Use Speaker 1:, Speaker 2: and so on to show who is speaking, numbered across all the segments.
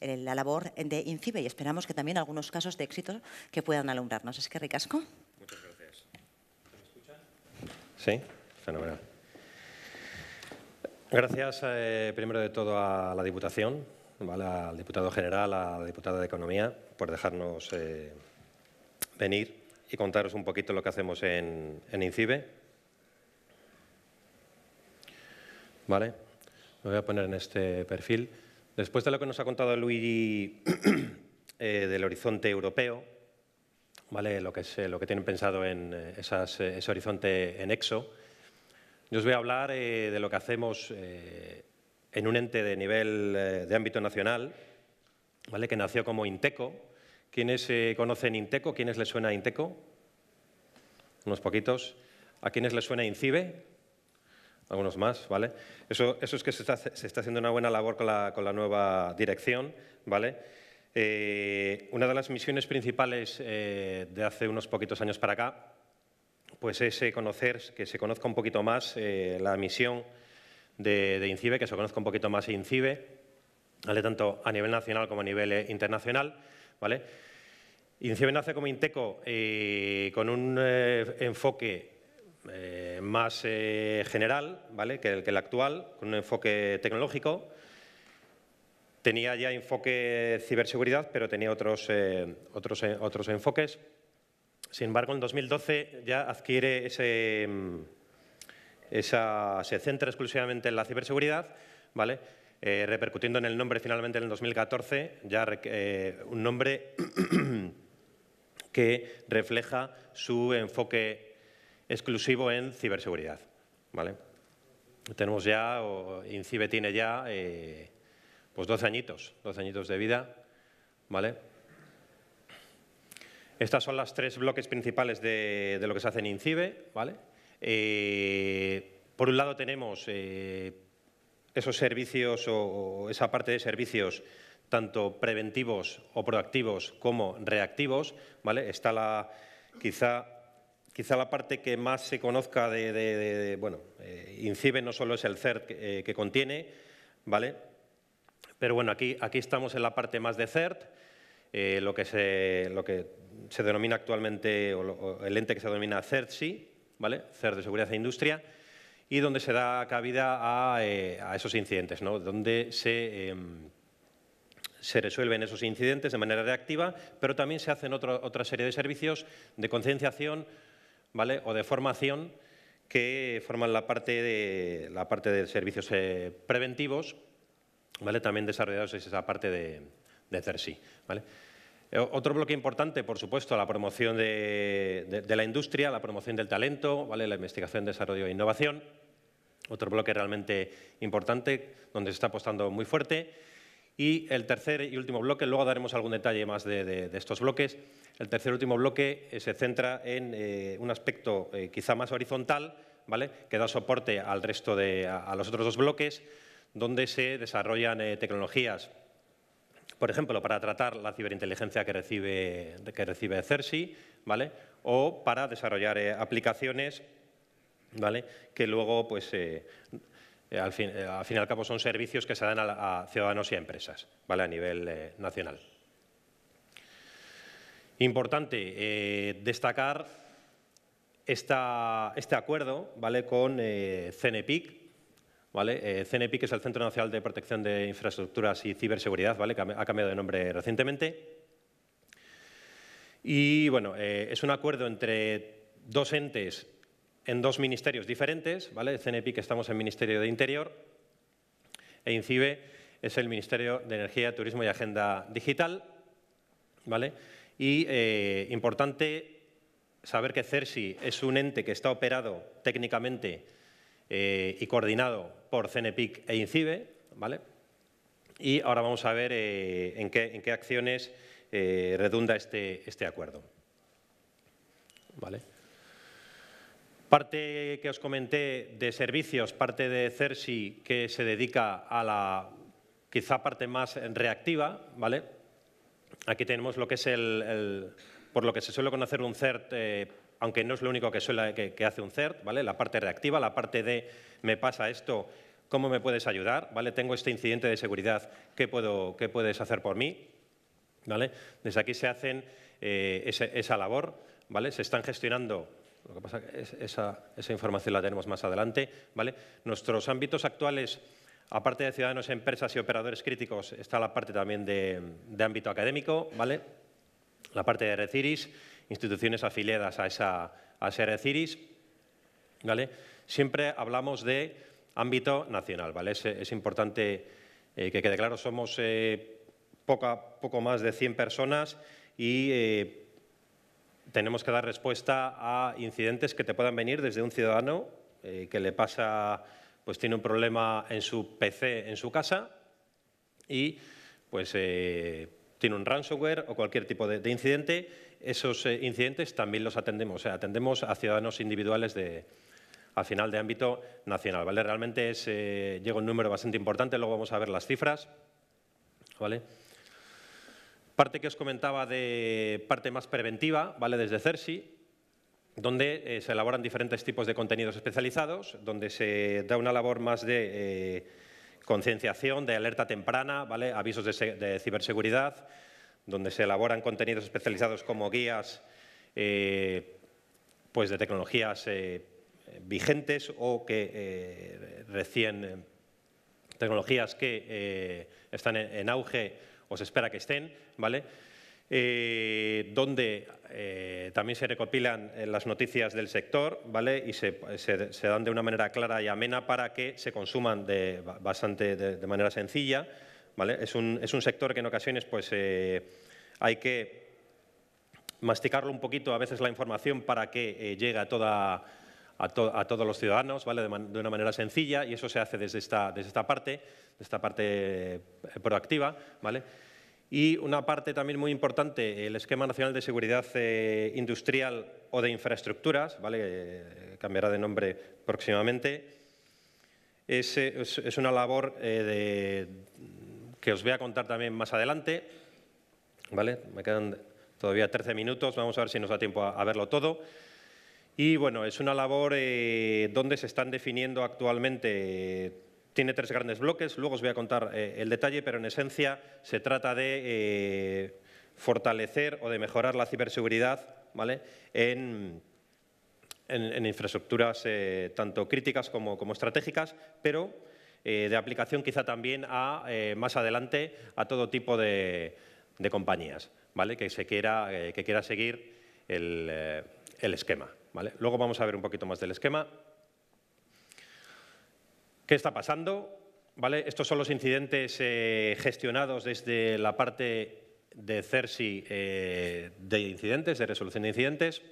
Speaker 1: la labor de INCIBE y esperamos que también algunos casos de éxito que puedan alumbrarnos. Es que ricasco. Muchas gracias. ¿Me escuchan? Sí, fenomenal. Gracias, eh, primero de todo, a la Diputación, al diputado general, a la diputada de Economía, por dejarnos eh, venir y contaros un poquito lo que hacemos en, en INCIBE. ¿Vale? Me voy a poner en este perfil. Después de lo que nos ha contado Luigi eh, del horizonte europeo, ¿vale? lo, que eh, tienen pensado en eh, ese horizonte en EXO, yo os voy a hablar de lo que hacemos en un ente de nivel de ámbito nacional, ¿vale? que nació como Inteco. ¿Quiénes conocen Inteco? ¿Quiénes les suena Inteco? Unos poquitos. ¿A quiénes les suena INCIBE? algunos más, ¿vale? Eso, eso es que se está, haciendo una buena labor con la, nueva dirección, ¿vale? Eh, una de las misiones principales eh, de hace unos poquitos años para acá, pues es eh, conocer, que se conozca un poquito más la misión de, de, INCIBE, que se conozca un poquito más INCIBE, ¿vale? tanto a nivel nacional como a nivel internacional, ¿vale? INCIBE nace como INTECO con un enfoque eh, más eh, general ¿vale? que, el, actual, con un enfoque tecnológico. Tenía ya enfoque ciberseguridad, pero tenía otros, eh, otros, otros enfoques. Sin embargo, en 2012 ya adquiere ese, mm, esa, se centra exclusivamente en la ciberseguridad, ¿vale? repercutiendo en el nombre finalmente en el 2014, ya un nombre que refleja su enfoque exclusivo en ciberseguridad. ¿vale? Tenemos ya, o INCIBE tiene ya, eh, pues 12 añitos, 12 añitos de vida. ¿vale? Estas son las tres bloques principales de, lo que se hace en INCIBE. ¿vale? Eh, por un lado tenemos eh, esos servicios o, esa parte de servicios tanto preventivos o proactivos como reactivos. ¿vale? Está la, quizá quizá la parte que más se conozca de, bueno, eh, INCIBE no solo es el CERT eh, que, contiene, ¿vale? Pero bueno, aquí, aquí estamos en la parte más de CERT, eh, lo, que se, lo que se denomina actualmente, o, el ente que se denomina CERTSI, ¿vale? CERT de Seguridad e Industria, y donde se da cabida a, esos incidentes, ¿no? Donde se em, se resuelven esos incidentes de manera reactiva, pero también se hacen otra serie de servicios de concienciación o de formación que forman la parte de, la parte de servicios eh, preventivos, también desarrollados es esa parte de, Tersi. Eh, otro bloque importante, por supuesto, la promoción de, la industria, la promoción del talento, la investigación, desarrollo e innovación. Otro bloque realmente importante, donde se está apostando muy fuerte. Y el tercer y último bloque, luego daremos algún detalle más de, estos bloques, el tercer y último bloque eh, se centra en eh, un aspecto eh, quizá más horizontal, ¿vale? que da soporte al resto de, a, los otros dos bloques, donde se desarrollan tecnologías, por ejemplo, para tratar la ciberinteligencia que recibe, que recibe CERSI, ¿vale? o para desarrollar aplicaciones ¿vale? que luego pues, eh, eh, al fin, y al cabo son servicios que se dan a, ciudadanos y a empresas ¿vale? a nivel eh, nacional. Importante destacar esta, este acuerdo ¿vale? con eh, CENEPIC. ¿vale? CENEPIC es el Centro Nacional de Protección de Infraestructuras y Ciberseguridad, que ha cambiado de nombre recientemente. Y bueno, es un acuerdo entre dos entes en dos ministerios diferentes, ¿vale? CNEPIC estamos en Ministerio de Interior e INCIBE es el Ministerio de Energía, Turismo y Agenda Digital, ¿vale? Y eh, importante saber que CERSI es un ente que está operado técnicamente eh, y coordinado por CENEPIC e INCIBE, ¿vale? Y ahora vamos a ver eh, en, qué, acciones redunda este, este acuerdo. ¿Vale? Parte que os comenté de servicios, parte de CERSI que se dedica a la quizá parte más reactiva, ¿vale? Aquí tenemos lo que es el, por lo que se suele conocer un CERT, eh, aunque no es lo único que, suele, que, hace un CERT, ¿vale? La parte reactiva, la parte de me pasa esto, ¿cómo me puedes ayudar? ¿Vale? Tengo este incidente de seguridad, ¿qué, puedo, qué puedes hacer por mí? ¿Vale? Desde aquí se hacen eh, esa, esa labor, ¿vale? Se están gestionando lo que pasa es que esa, información la tenemos más adelante. ¿vale? Nuestros ámbitos actuales, aparte de ciudadanos, empresas y operadores críticos, está la parte también de, ámbito académico, ¿vale? la parte de Reciris, instituciones afiliadas a, esa, a ese ¿vale? Siempre hablamos de ámbito nacional. ¿vale? Es, importante eh, que quede claro, somos eh, poca, poco más de 100 personas y eh, tenemos que dar respuesta a incidentes que te puedan venir desde un ciudadano eh, que le pasa, pues tiene un problema en su PC en su casa y pues eh, tiene un ransomware o cualquier tipo de, incidente. Esos eh, incidentes también los atendemos, atendemos a ciudadanos individuales de, al final de ámbito nacional. ¿vale? Realmente es, llega un número bastante importante, luego vamos a ver las cifras. ¿vale? parte que os comentaba de parte más preventiva, ¿vale? desde CERSI, donde eh, se elaboran diferentes tipos de contenidos especializados, donde se da una labor más de eh, concienciación, de alerta temprana, ¿vale? avisos de, ciberseguridad, donde se elaboran contenidos especializados como guías eh, pues de tecnologías vigentes o que recién tecnologías que están en auge o se espera que estén, ¿vale? Eh, donde eh, también se recopilan eh, las noticias del sector ¿vale? y se, dan de una manera clara y amena para que se consuman de, bastante, de, manera sencilla. ¿vale? Es, un, sector que en ocasiones pues, hay que masticarlo un poquito a veces la información para que llegue a toda a, todos los ciudadanos ¿vale? de, una manera sencilla y eso se hace desde esta, desde esta parte, de esta parte eh, proactiva. ¿vale? Y una parte también muy importante, el Esquema Nacional de Seguridad eh, Industrial o de Infraestructuras, ¿vale? Eh, cambiará de nombre próximamente, es, una labor que os voy a contar también más adelante. ¿vale? Me quedan todavía 13 minutos, vamos a ver si nos da tiempo a verlo todo. Y bueno, es una labor eh, donde se están definiendo actualmente, tiene tres grandes bloques, luego os voy a contar eh, el detalle, pero en esencia se trata de eh, fortalecer o de mejorar la ciberseguridad ¿vale? en, infraestructuras tanto críticas como, estratégicas, pero de aplicación quizá también a, más adelante a todo tipo de, compañías ¿vale? que, se quiera, que quiera seguir el esquema. Luego vamos a ver un poquito más del esquema. ¿Qué está pasando? ¿Vale? Estos son los incidentes eh, gestionados desde la parte de CERSI eh, de incidentes, de resolución de incidentes.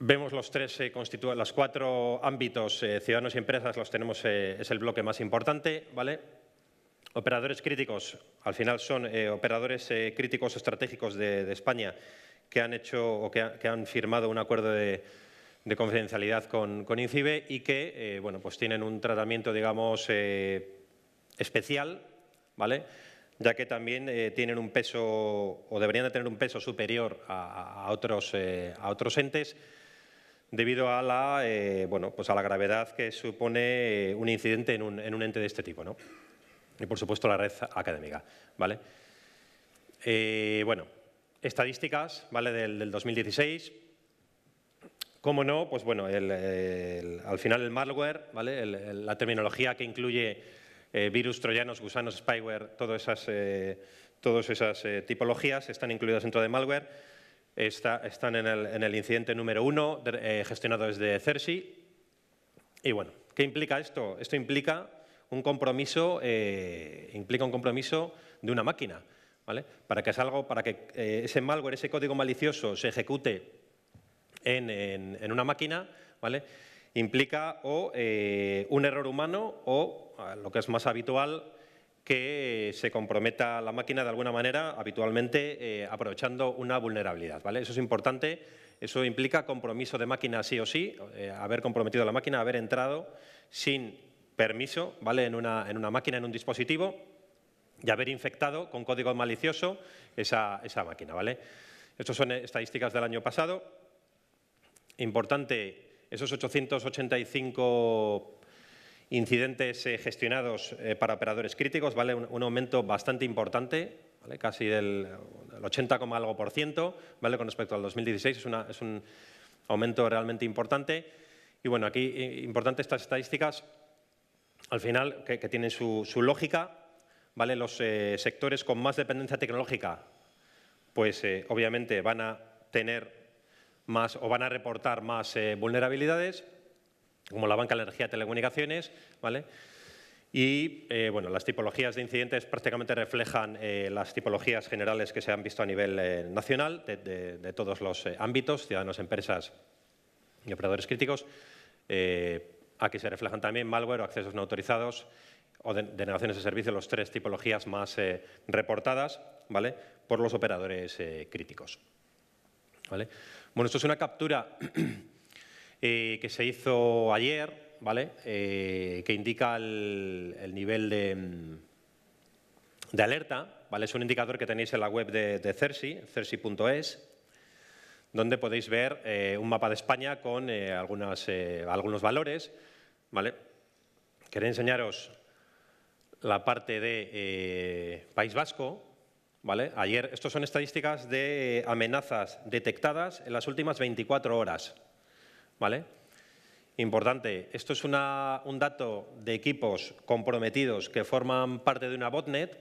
Speaker 1: Vemos los tres, eh, los cuatro ámbitos, ciudadanos y empresas, los tenemos, es el bloque más importante, Operadores críticos, al final son operadores críticos estratégicos de España que han hecho o que, han firmado un acuerdo de, confidencialidad con, INCIBE y que eh, bueno, pues tienen un tratamiento digamos, eh, especial, ¿vale? ya que también eh, tienen un peso o deberían de tener un peso superior a, otros, a otros entes debido a la, bueno, pues a la gravedad que supone un incidente en un, ente de este tipo. Y por supuesto la red académica. ¿vale? bueno, estadísticas ¿vale? del, 2016. Cómo no, pues bueno, al final el malware, ¿vale? la terminología que incluye eh, virus, troyanos, gusanos, spyware, todas esas, eh, todas esas eh, tipologías están incluidas dentro de malware. están en, el, incidente número uno, gestionado desde Cersei. Y bueno, ¿qué implica esto? Esto implica un compromiso, implica un compromiso de una máquina. Para que, salga, para que eh, ese malware, ese código malicioso se ejecute en, una máquina, ¿vale? implica o eh, un error humano o, lo que es más habitual, que se comprometa la máquina de alguna manera, habitualmente eh, aprovechando una vulnerabilidad. Eso es importante, eso implica compromiso de máquina sí o sí, haber comprometido la máquina, haber entrado sin permiso ¿vale? en una máquina, en un dispositivo, y haber infectado con código malicioso esa, máquina. ¿vale? Estas son estadísticas del año pasado. Importante, esos 885 incidentes eh, gestionados eh, para operadores críticos, ¿vale? un, aumento bastante importante, casi del 80, algo por ciento ¿vale? con respecto al 2016, es, un aumento realmente importante. Y bueno, aquí eh, importante estas estadísticas, al final, que, que tienen su, su lógica, los eh, sectores con más dependencia tecnológica, pues eh, obviamente van a tener más o van a reportar más eh, vulnerabilidades, como la banca, la energía, telecomunicaciones, ¿vale? Y las tipologías de incidentes prácticamente reflejan las tipologías generales que se han visto a nivel nacional de, de, todos los ámbitos, ciudadanos, empresas y operadores críticos. aquí se reflejan también malware o accesos no autorizados, o de, denegaciones de servicio, las tres tipologías más eh, reportadas ¿vale? por los operadores eh, críticos. ¿Vale? Bueno, esto es una captura eh, que se hizo ayer, ¿vale? que indica el, nivel de, mm, de, alerta. ¿vale? Es un indicador que tenéis en la web de, CERSI, cersi.es, donde podéis ver un mapa de España con algunos valores. ¿vale? Quería enseñaros la parte de eh, País Vasco. ¿vale? Ayer, estos son estadísticas de eh, amenazas detectadas en las últimas 24 horas. ¿vale? Importante, esto es un dato de equipos comprometidos que forman parte de una botnet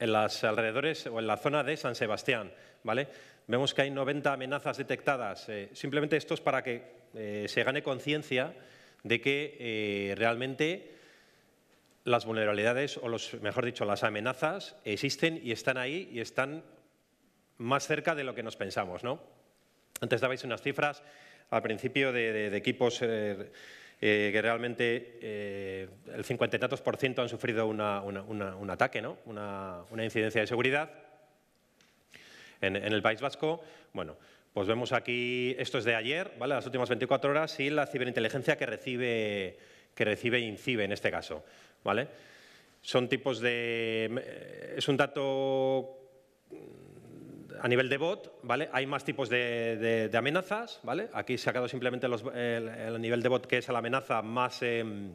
Speaker 1: en las alrededores o en la zona de San Sebastián. ¿vale? Vemos que hay 90 amenazas detectadas. Eh, simplemente esto es para que se gane conciencia de que realmente las vulnerabilidades, o los, mejor dicho, las amenazas existen y están ahí y están más cerca de lo que nos pensamos. ¿no? Antes dabais unas cifras al principio de, equipos eh, eh, que realmente eh, el 50% han sufrido un ataque, una, incidencia de seguridad en, el País Vasco. Bueno, pues vemos aquí, esto es de ayer, las últimas 24 horas, y la ciberinteligencia que recibe, que recibe INCIBE en este caso. ¿vale? Son tipos de... Eh, es un dato a nivel de bot, ¿vale? Hay más tipos de, amenazas, ¿vale? Aquí se ha simplemente los, el, nivel de bot que es la amenaza más, em,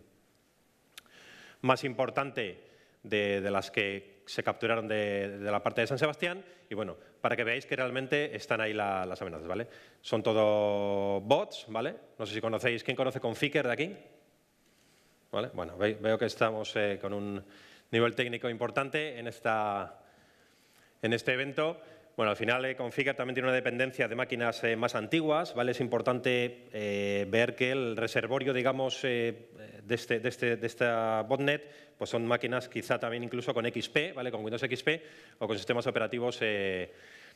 Speaker 1: más importante de, las que se capturaron de, la parte de San Sebastián. Y bueno, para que veáis que realmente están ahí las amenazas, ¿vale? Son todos bots, ¿vale? No sé si conocéis, ¿quién conoce Conficker de aquí? Bueno, veo que estamos eh, con un nivel técnico importante en, esta, en este evento. Bueno, al final eh, Configure también tiene una dependencia de máquinas eh, más antiguas, ¿vale? Es importante ver que el reservorio, digamos, de, este, de, este, de, esta botnet, pues son máquinas quizá también incluso con XP, ¿vale? Con Windows XP o con sistemas operativos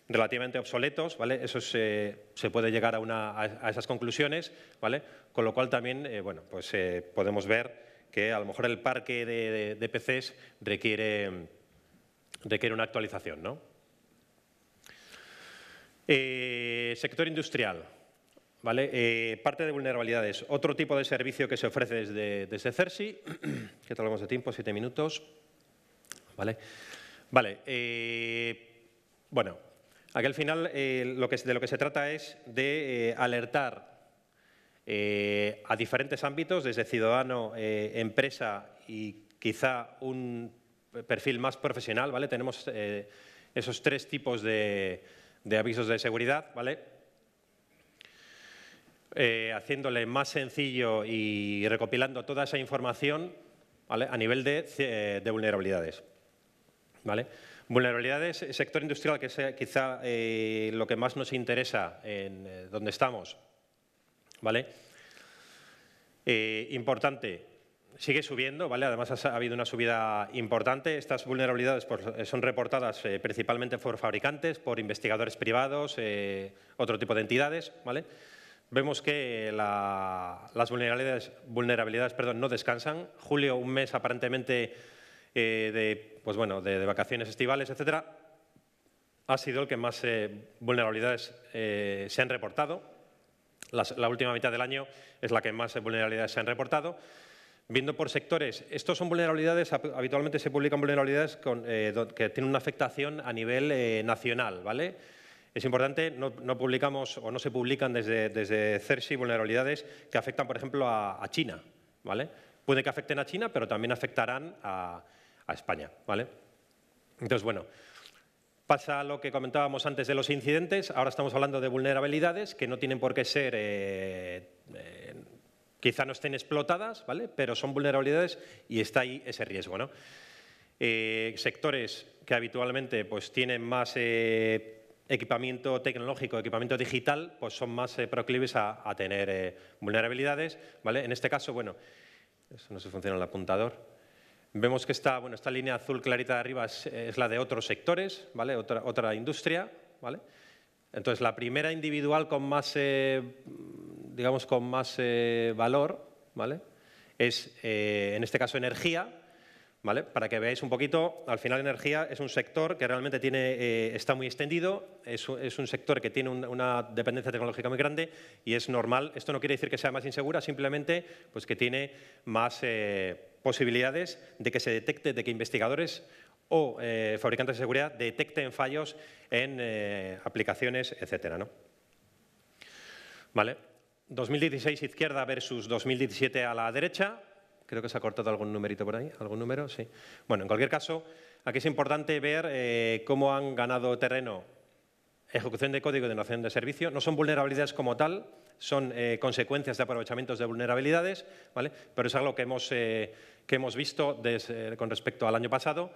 Speaker 1: relativamente obsoletos, ¿vale? Eso se, puede llegar a, una, a, esas conclusiones, ¿vale? Con lo cual también, pues podemos ver que a lo mejor el parque de, de, PCs requiere, requiere una actualización. ¿no? Eh, sector industrial. ¿vale? Eh, parte de vulnerabilidades. Otro tipo de servicio que se ofrece desde, desde ¿Qué que hablamos de tiempo, siete minutos. Vale, vale eh, bueno, aquí al final lo de lo que se trata es de alertar eh, a diferentes ámbitos, desde ciudadano, eh, empresa y quizá un perfil más profesional, ¿vale? Tenemos eh, esos tres tipos de, avisos de seguridad, ¿vale? haciéndole más sencillo y recopilando toda esa información a nivel de, vulnerabilidades. ¿vale? Vulnerabilidades, sector industrial, que es quizá lo que más nos interesa en donde estamos, ¿vale? Eh, importante, sigue subiendo, ¿vale? Además ha habido una subida importante. Estas vulnerabilidades pues, son reportadas eh, principalmente por fabricantes, por investigadores privados, eh, otro tipo de entidades, ¿vale? Vemos que las vulnerabilidades, vulnerabilidades perdón, no descansan. Julio, un mes aparentemente de, pues bueno, de, vacaciones estivales, etcétera, ha sido el que más vulnerabilidades se han reportado, la, última mitad del año es la que más vulnerabilidades se han reportado. Viendo por sectores, estos son vulnerabilidades, habitualmente se publican vulnerabilidades eh, que tienen una afectación a nivel eh, nacional, ¿vale? Es importante, no, publicamos o no se publican desde, desde CERSI vulnerabilidades que afectan, por ejemplo, a, China, ¿vale? Puede que afecten a China, pero también afectarán a, a España, ¿vale? Entonces, bueno, Pasa lo que comentábamos antes de los incidentes, ahora estamos hablando de vulnerabilidades que no tienen por qué ser, eh, eh, quizá no estén explotadas, ¿vale? pero son vulnerabilidades y está ahí ese riesgo. ¿no? Eh, sectores que habitualmente pues, tienen más equipamiento tecnológico, equipamiento digital, pues son más proclives a, tener vulnerabilidades. ¿vale? En este caso, bueno, eso no se funciona el apuntador. Vemos que esta, línea azul clarita de arriba es, la de otros sectores, ¿vale? otra, industria. ¿vale? Entonces, la primera individual con más, eh, digamos, con más eh, valor es, eh, en este caso, energía, para que veáis un poquito, al final energía es un sector que realmente eh, está muy extendido, es, un sector que tiene una dependencia tecnológica muy grande y es normal, esto no quiere decir que sea más insegura, simplemente pues, que tiene más eh, posibilidades de que se detecte, de que investigadores o eh, fabricantes de seguridad detecten fallos en aplicaciones, etc. ¿no? ¿Vale? 2016 izquierda versus 2017 a la derecha, Creo que se ha cortado algún numerito por ahí, algún número, sí. Bueno, en cualquier caso, aquí es importante ver eh, cómo han ganado terreno ejecución de código de noción de servicio. No son vulnerabilidades como tal, son eh, consecuencias de aprovechamientos de vulnerabilidades, ¿vale? pero es algo que hemos, eh, que hemos visto desde, con respecto al año pasado.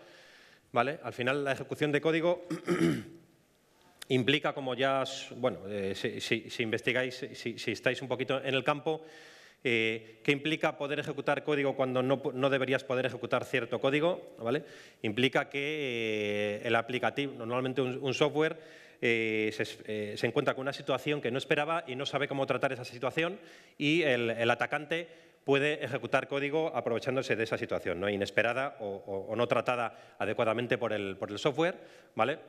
Speaker 1: ¿vale? Al final, la ejecución de código implica, como ya, bueno, si, investigáis, si, si estáis un poquito en el campo, eh, que implica poder ejecutar código cuando no, deberías poder ejecutar cierto código, Implica que eh, el aplicativo, normalmente un, software, eh, eh, se, encuentra con una situación que no esperaba y no sabe cómo tratar esa situación y el, atacante puede ejecutar código aprovechándose de esa situación, ¿no? inesperada o, no tratada adecuadamente por el, software. ¿vale?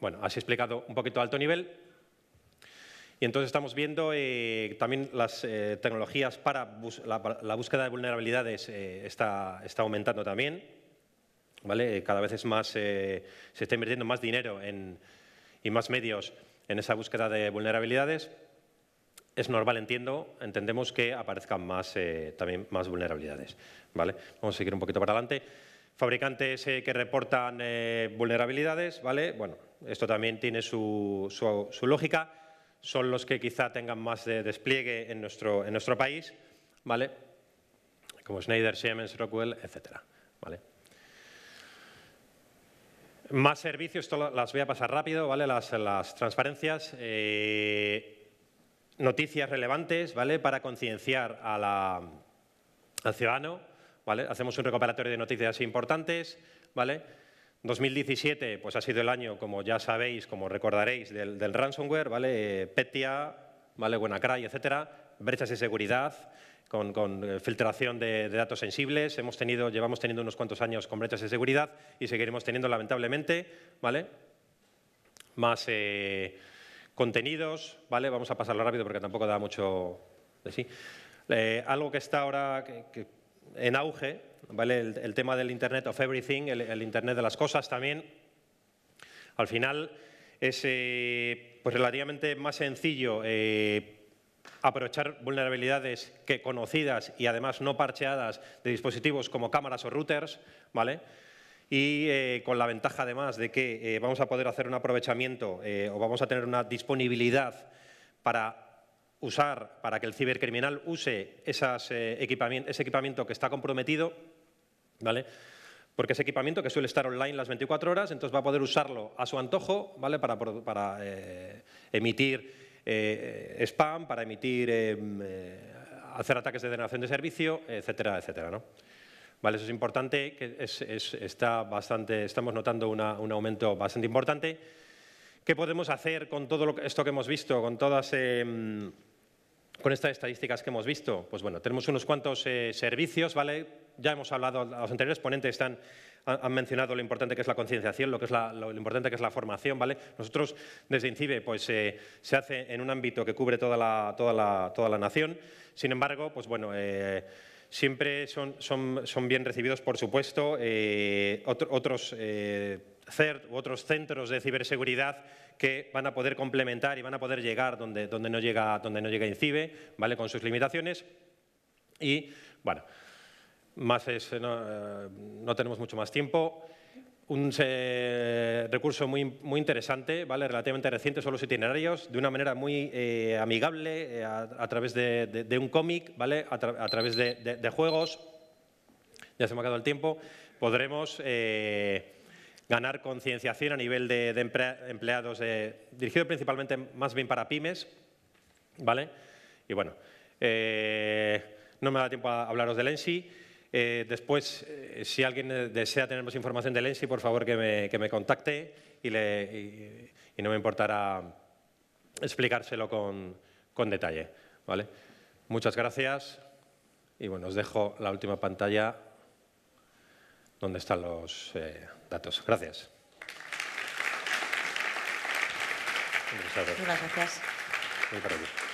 Speaker 1: Bueno, así explicado un poquito a alto nivel. Y entonces estamos viendo eh, también las eh, tecnologías para la, búsqueda de vulnerabilidades eh, está, está, aumentando también. ¿vale? Cada vez es más, se está invirtiendo más dinero en, y más medios en esa búsqueda de vulnerabilidades. Es normal, entiendo, entendemos que aparezcan más, también más vulnerabilidades. ¿vale? Vamos a seguir un poquito para adelante. Fabricantes que reportan vulnerabilidades, ¿vale? Bueno, esto también tiene su, su lógica son los que quizá tengan más de despliegue en nuestro, país, ¿vale? como Schneider, Siemens, Rockwell, etcétera. ¿vale? Más servicios, las voy a pasar rápido, ¿vale? las, transparencias. Eh, noticias relevantes ¿vale? para concienciar al ciudadano. ¿vale? Hacemos un recopilatorio de noticias importantes. ¿vale? 2017 pues ha sido el año, como ya sabéis, como recordaréis, del, ransomware, ¿vale? petia ¿vale? WannaCry, etcétera, brechas de seguridad, con, eh, filtración de, datos sensibles. Hemos tenido, llevamos teniendo unos cuantos años con brechas de seguridad y seguiremos teniendo, lamentablemente, ¿vale? más eh, contenidos. ¿vale? Vamos a pasarlo rápido porque tampoco da mucho de sí. Eh, algo que está ahora, en auge, ¿vale? El, tema del Internet of Everything, el, Internet de las cosas también. Al final es eh, pues relativamente más sencillo eh, aprovechar vulnerabilidades que conocidas y además no parcheadas de dispositivos como cámaras o routers, ¿vale? y eh, con la ventaja además de que vamos a poder hacer un aprovechamiento o vamos a tener una disponibilidad para usar, para que el cibercriminal use esas, eh, ese equipamiento que está comprometido, ¿vale? porque ese equipamiento que suele estar online las 24 horas, entonces va a poder usarlo a su antojo ¿vale? para, eh, emitir eh, spam, para emitir, em, hacer ataques de denegación de servicio, etcétera, etcétera. ¿no? Vale, eso es importante, que está bastante, estamos notando un aumento bastante importante. ¿Qué podemos hacer con todo lo, esto que hemos visto, con todas... Em, con estas estadísticas que hemos visto? Pues bueno, tenemos unos cuantos eh, servicios, ¿vale? Ya hemos hablado, los anteriores ponentes han, mencionado lo importante que es la concienciación, lo, lo, importante que es la formación, ¿vale? Nosotros desde INCIBE pues, eh, se hace en un ámbito que cubre toda la, toda toda la nación, sin embargo, pues bueno... Eh, siempre son, son, bien recibidos, por supuesto, otros CERT u otros centros de ciberseguridad que van a poder complementar y van a poder llegar donde, donde, no, llega, donde no llega INCIBE, ¿vale? con sus limitaciones. Y, bueno, más eh, eh, no, tenemos mucho más tiempo un eh, recurso muy, muy interesante, ¿vale? relativamente reciente, son los itinerarios, de una manera muy amigable, a, través de, un cómic, ¿vale? a, través de, de, juegos, ya se me ha quedado el tiempo, podremos ganar concienciación a nivel de, empleados, eh, dirigido principalmente más bien para pymes, ¿vale? Y bueno, eh, no me da tiempo a hablaros del ENSI. Eh, después, si alguien desea tener más información del ENSI, por favor que me, que me contacte y, le, no me importará explicárselo con, con detalle, ¿vale? Muchas gracias y bueno, os dejo la última pantalla dónde están los eh, datos. Gracias. Muchas gracias.